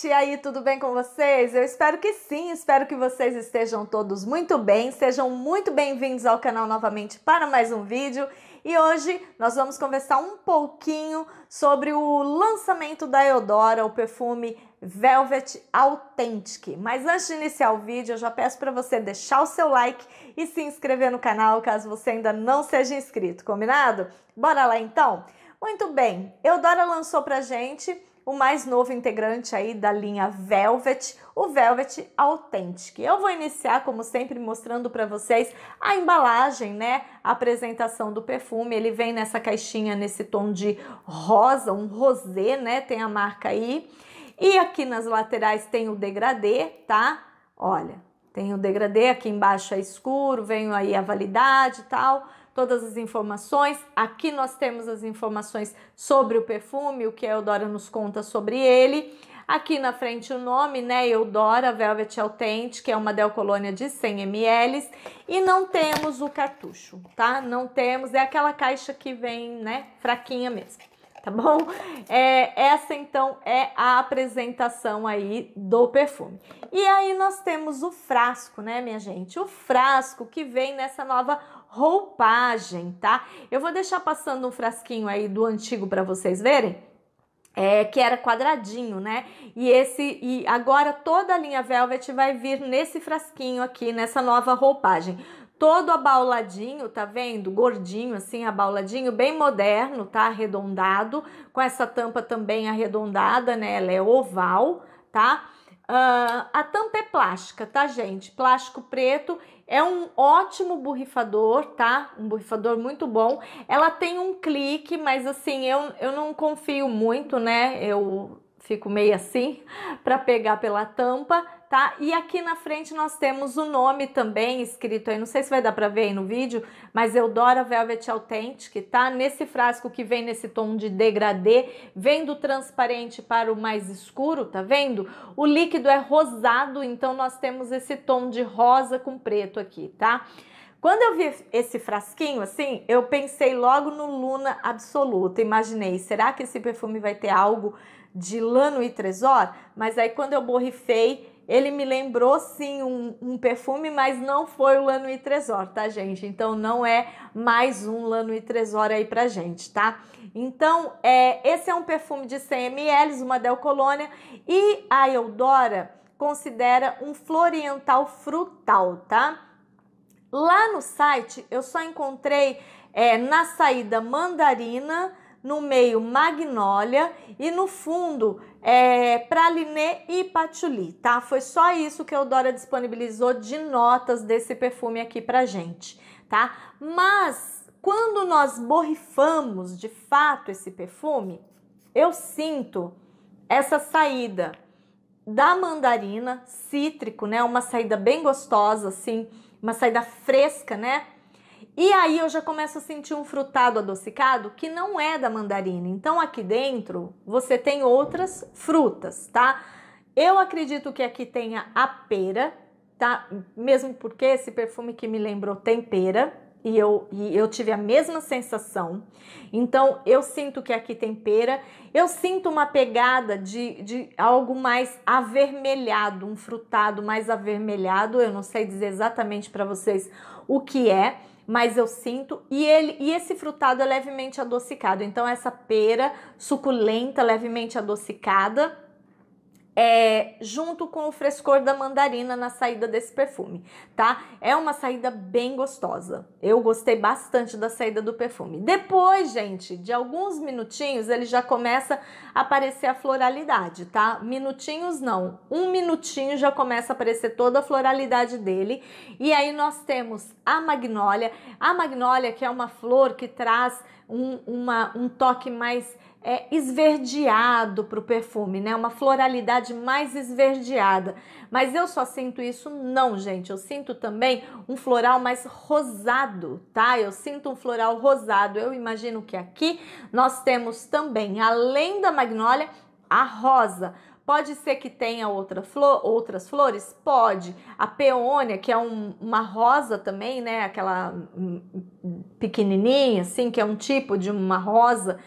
gente! E aí, tudo bem com vocês? Eu espero que sim, espero que vocês estejam todos muito bem, sejam muito bem-vindos ao canal novamente para mais um vídeo. E hoje nós vamos conversar um pouquinho sobre o lançamento da Eudora, o perfume Velvet Authentic. Mas antes de iniciar o vídeo, eu já peço para você deixar o seu like e se inscrever no canal caso você ainda não seja inscrito, combinado? Bora lá então? Muito bem, Eudora lançou pra gente o mais novo integrante aí da linha Velvet, o Velvet Authentic. Eu vou iniciar, como sempre, mostrando para vocês a embalagem, né? A apresentação do perfume. Ele vem nessa caixinha nesse tom de rosa, um rosé, né? Tem a marca aí. E aqui nas laterais tem o degradê, tá? Olha, tem o degradê aqui embaixo é escuro, vem aí a validade e tal todas as informações. Aqui nós temos as informações sobre o perfume, o que a Eudora nos conta sobre ele. Aqui na frente o nome, né? Eudora Velvet Authentic, que é uma Del Colônia de 100 ml. E não temos o cartucho, tá? Não temos, é aquela caixa que vem, né? Fraquinha mesmo, tá bom? É, essa então é a apresentação aí do perfume. E aí nós temos o frasco, né, minha gente? O frasco que vem nessa nova roupagem, tá? Eu vou deixar passando um frasquinho aí do antigo para vocês verem. É, que era quadradinho, né? E esse e agora toda a linha Velvet vai vir nesse frasquinho aqui, nessa nova roupagem todo abauladinho, tá vendo? Gordinho, assim, abauladinho, bem moderno, tá? Arredondado, com essa tampa também arredondada, né? Ela é oval, tá? Uh, a tampa é plástica, tá, gente? Plástico preto é um ótimo borrifador, tá? Um borrifador muito bom. Ela tem um clique, mas assim, eu, eu não confio muito, né? Eu fico meio assim para pegar pela tampa tá? E aqui na frente nós temos o nome também escrito aí, não sei se vai dar para ver aí no vídeo, mas Eudora Velvet Authentic, tá? Nesse frasco que vem nesse tom de degradê, vem do transparente para o mais escuro, tá vendo? O líquido é rosado, então nós temos esse tom de rosa com preto aqui, tá? Quando eu vi esse frasquinho assim, eu pensei logo no Luna Absoluta. Imaginei, será que esse perfume vai ter algo de lano e tresor? Mas aí quando eu borrifei, ele me lembrou sim um, um perfume, mas não foi o e Tresor, tá, gente? Então não é mais um e Tresor aí pra gente, tá? Então, é, esse é um perfume de 100 ml, uma Del Colônia, e a Eudora considera um floriental frutal, tá? Lá no site eu só encontrei é, na saída mandarina, no meio magnólia e no fundo é, Pralinê e Patchouli, tá? Foi só isso que a Eudora disponibilizou de notas desse perfume aqui pra gente, tá? Mas quando nós borrifamos de fato esse perfume, eu sinto essa saída da mandarina, cítrico, né? Uma saída bem gostosa, assim, uma saída fresca, né? E aí eu já começo a sentir um frutado adocicado que não é da mandarina. Então aqui dentro você tem outras frutas, tá? Eu acredito que aqui tenha a pera, tá? Mesmo porque esse perfume que me lembrou tem pera. E eu, e eu tive a mesma sensação. Então, eu sinto que aqui tem pera. Eu sinto uma pegada de, de algo mais avermelhado, um frutado mais avermelhado. Eu não sei dizer exatamente para vocês o que é, mas eu sinto. E, ele, e esse frutado é levemente adocicado. Então, essa pera suculenta, levemente adocicada é, junto com o frescor da mandarina na saída desse perfume, tá? É uma saída bem gostosa. Eu gostei bastante da saída do perfume. Depois, gente, de alguns minutinhos, ele já começa a aparecer a floralidade, tá? Minutinhos não, um minutinho já começa a aparecer toda a floralidade dele. E aí nós temos a magnólia, a magnólia que é uma flor que traz um, uma, um toque mais é, esverdeado para o perfume, né? Uma floralidade mais esverdeada. Mas eu só sinto isso, não, gente. Eu sinto também um floral mais rosado, tá? Eu sinto um floral rosado. Eu imagino que aqui nós temos também, além da magnólia, a rosa. Pode ser que tenha outra flor, outras flores? Pode. A peônia, que é um, uma rosa também, né? Aquela hum, hum, pequenininha, assim, que é um tipo de uma rosa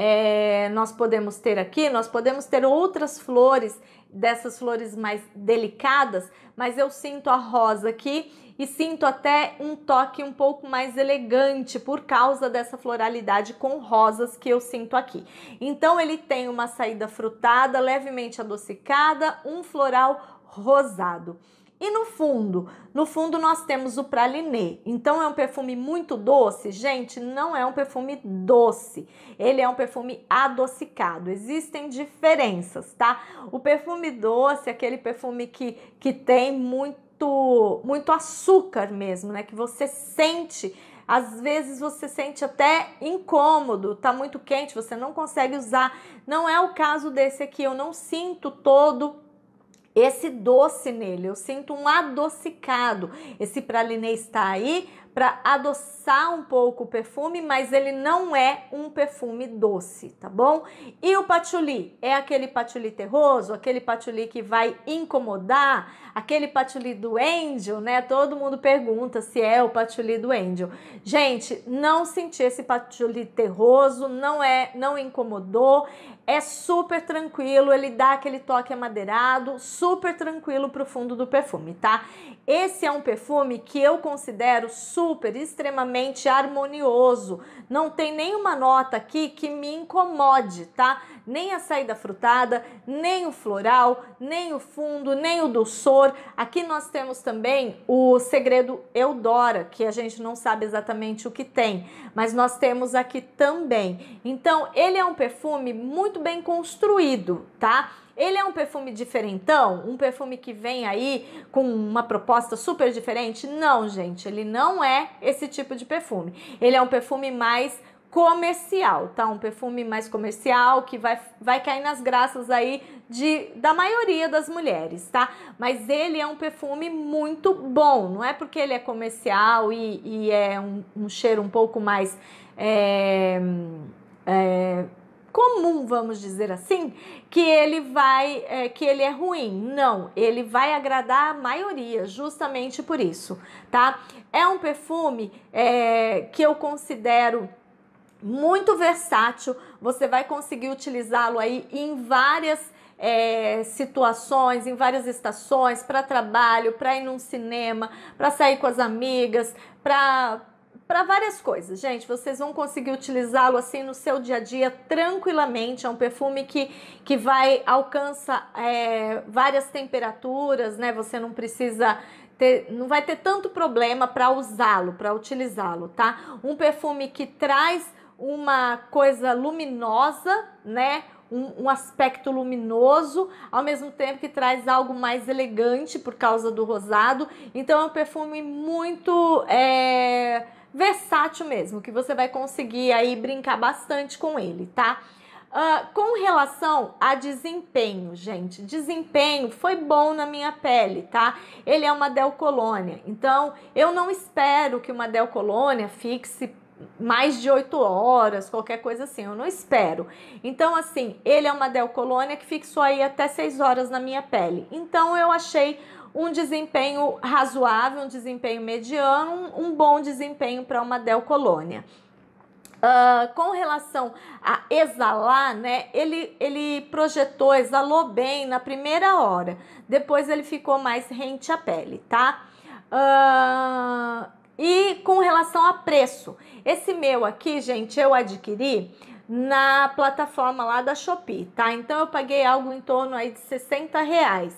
é, nós podemos ter aqui, nós podemos ter outras flores, dessas flores mais delicadas, mas eu sinto a rosa aqui e sinto até um toque um pouco mais elegante por causa dessa floralidade com rosas que eu sinto aqui. Então ele tem uma saída frutada, levemente adocicada, um floral rosado. E no fundo, no fundo nós temos o praliné. Então é um perfume muito doce, gente, não é um perfume doce. Ele é um perfume adocicado. Existem diferenças, tá? O perfume doce, é aquele perfume que que tem muito muito açúcar mesmo, né, que você sente às vezes você sente até incômodo, tá muito quente, você não consegue usar. Não é o caso desse aqui, eu não sinto todo esse doce nele. Eu sinto um adocicado. Esse pralinê está aí para adoçar um pouco o perfume, mas ele não é um perfume doce, tá bom? E o patchouli é aquele patchouli terroso, aquele patchouli que vai incomodar, aquele patchouli do angel, né? Todo mundo pergunta se é o patchouli do angel. Gente, não senti esse patchouli terroso, não é, não incomodou, é super tranquilo, ele dá aquele toque amadeirado, super tranquilo pro fundo do perfume, tá? Esse é um perfume que eu considero super super, extremamente harmonioso. Não tem nenhuma nota aqui que me incomode, tá? Nem a saída frutada, nem o floral, nem o fundo, nem o doçor. Aqui nós temos também o segredo Eudora, que a gente não sabe exatamente o que tem, mas nós temos aqui também. Então, ele é um perfume muito bem construído, tá? Ele é um perfume diferentão? Um perfume que vem aí com uma proposta super diferente? Não, gente, ele não é esse tipo de perfume. Ele é um perfume mais comercial, tá? Um perfume mais comercial que vai, vai cair nas graças aí de, da maioria das mulheres, tá? Mas ele é um perfume muito bom, não é porque ele é comercial e, e é um, um cheiro um pouco mais. É, é, comum, vamos dizer assim, que ele vai, é, que ele é ruim. Não, ele vai agradar a maioria, justamente por isso, tá? É um perfume é, que eu considero muito versátil. Você vai conseguir utilizá-lo aí em várias é, situações, em várias estações, para trabalho, para ir num cinema, para sair com as amigas, para para várias coisas, gente. Vocês vão conseguir utilizá-lo assim no seu dia a dia tranquilamente. É um perfume que, que vai alcança é, várias temperaturas, né? Você não precisa ter, não vai ter tanto problema para usá-lo, para utilizá-lo, tá? Um perfume que traz uma coisa luminosa, né? Um, um, aspecto luminoso, ao mesmo tempo que traz algo mais elegante por causa do rosado. Então é um perfume muito. É versátil mesmo, que você vai conseguir aí brincar bastante com ele, tá? Uh, com relação a desempenho, gente, desempenho foi bom na minha pele, tá? Ele é uma Del Colônia, então eu não espero que uma Del Colônia fixe mais de 8 horas, qualquer coisa assim, eu não espero. Então, assim, ele é uma Del Colônia que fixou aí até 6 horas na minha pele. Então, eu achei um desempenho razoável, um desempenho mediano, um bom desempenho para uma Dell Colônia. Uh, com relação a exalar, né? Ele, ele projetou, exalou bem na primeira hora. Depois ele ficou mais rente à pele, tá? Uh, e com relação a preço, esse meu aqui, gente, eu adquiri na plataforma lá da Shopee, tá? Então eu paguei algo em torno aí de 60 reais.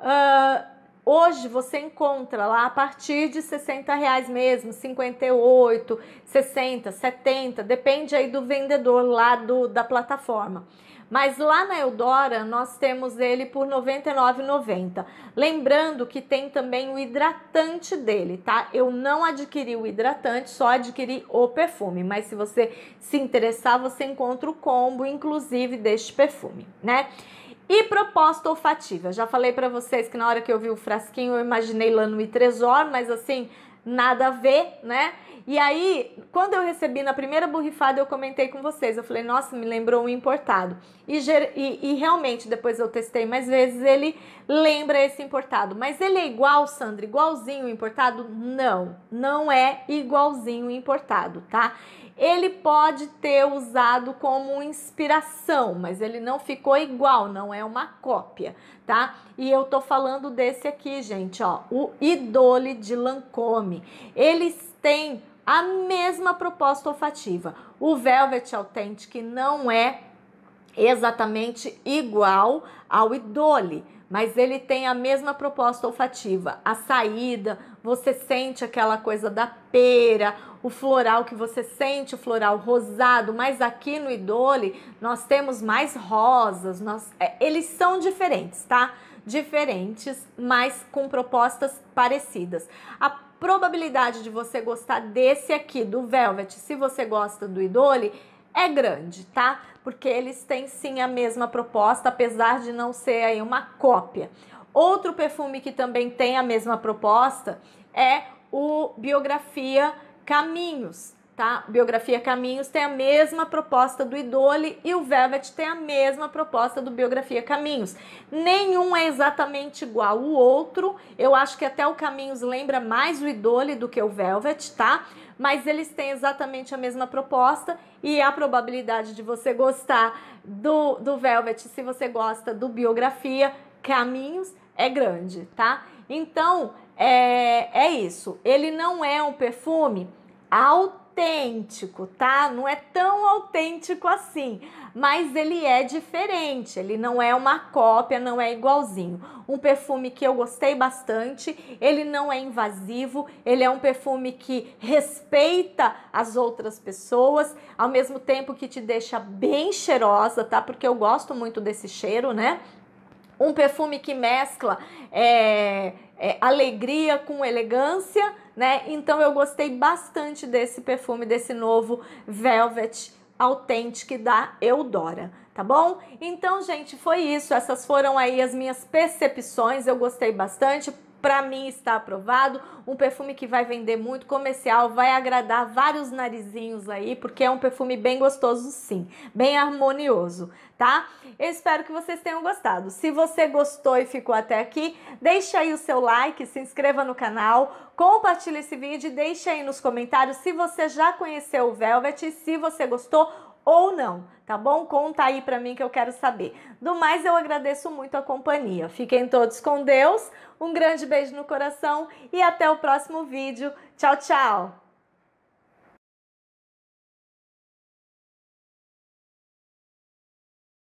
Uh, Hoje você encontra lá a partir de 60 reais mesmo, 58, 60, 70, depende aí do vendedor lá do, da plataforma. Mas lá na Eudora nós temos ele por R$ 99,90. Lembrando que tem também o hidratante dele, tá? Eu não adquiri o hidratante, só adquiri o perfume. Mas se você se interessar, você encontra o combo, inclusive, deste perfume, né? E proposta olfativa. já falei para vocês que na hora que eu vi o frasquinho eu imaginei lá no Itresor, mas assim, nada a ver, né? E aí, quando eu recebi na primeira borrifada, eu comentei com vocês. Eu falei, nossa, me lembrou um importado. E, e, e, realmente, depois eu testei mais vezes, ele lembra esse importado. Mas ele é igual, Sandra, igualzinho o importado? Não, não é igualzinho o importado, tá? ele pode ter usado como inspiração, mas ele não ficou igual, não é uma cópia, tá? E eu tô falando desse aqui, gente, ó, o Idole de Lancôme. Eles têm a mesma proposta olfativa. O Velvet Authentic não é exatamente igual ao Idole, mas ele tem a mesma proposta olfativa. A saída, você sente aquela coisa da pera, o floral que você sente, o floral rosado, mas aqui no idole nós temos mais rosas, nós, é, eles são diferentes, tá? Diferentes, mas com propostas parecidas. A probabilidade de você gostar desse aqui, do Velvet, se você gosta do Idole, é grande, tá? porque eles têm sim a mesma proposta, apesar de não ser aí uma cópia. Outro perfume que também tem a mesma proposta é o Biografia Caminhos tá? Biografia Caminhos tem a mesma proposta do Idole e o Velvet tem a mesma proposta do Biografia Caminhos. Nenhum é exatamente igual o outro. Eu acho que até o Caminhos lembra mais o Idole do que o Velvet, tá? Mas eles têm exatamente a mesma proposta e a probabilidade de você gostar do, do Velvet, se você gosta do Biografia Caminhos, é grande, tá? Então, é, é isso. Ele não é um perfume alto autêntico, tá? Não é tão autêntico assim, mas ele é diferente, ele não é uma cópia, não é igualzinho. Um perfume que eu gostei bastante, ele não é invasivo, ele é um perfume que respeita as outras pessoas, ao mesmo tempo que te deixa bem cheirosa, tá? Porque eu gosto muito desse cheiro, né? Um perfume que mescla é, é, alegria com elegância, né? Então eu gostei bastante desse perfume, desse novo Velvet Authentic da Eudora, tá bom? Então, gente, foi isso. Essas foram aí as minhas percepções. Eu gostei bastante para mim está aprovado. Um perfume que vai vender muito, comercial, vai agradar vários narizinhos aí, porque é um perfume bem gostoso, sim, bem harmonioso, tá? Eu espero que vocês tenham gostado. Se você gostou e ficou até aqui, deixa aí o seu like, se inscreva no canal, compartilhe esse vídeo e deixa aí nos comentários se você já conheceu o Velvet, se você gostou ou não, tá bom? Conta aí para mim que eu quero saber. Do mais, eu agradeço muito a companhia. Fiquem todos com Deus, um grande beijo no coração e até o próximo vídeo. Tchau, tchau!